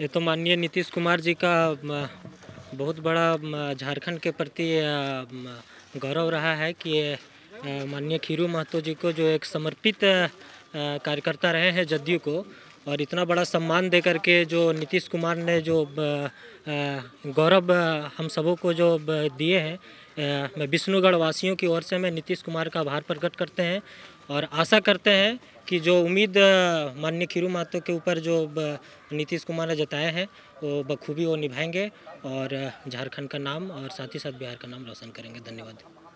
ये तो माननीय नीतीश कुमार जी का बहुत बड़ा झारखंड के प्रति गौरव रहा है कि माननीय खीरू महतो जी को जो एक समर्पित कार्यकर्ता रहे हैं जदयू को और इतना बड़ा सम्मान दे करके जो नीतीश कुमार ने जो गौरव हम सबों को जो दिए हैं मैं विष्णुगढ़ वासियों की ओर से मैं नीतीश कुमार का आभार प्रकट करते हैं और आशा करते हैं कि जो उम्मीद माननीय खीरू मातो के ऊपर जो नीतीश कुमार ने जताए हैं वो बखूबी वो निभाएंगे और झारखंड का नाम और साथ ही साथ बिहार का नाम रोशन करेंगे धन्यवाद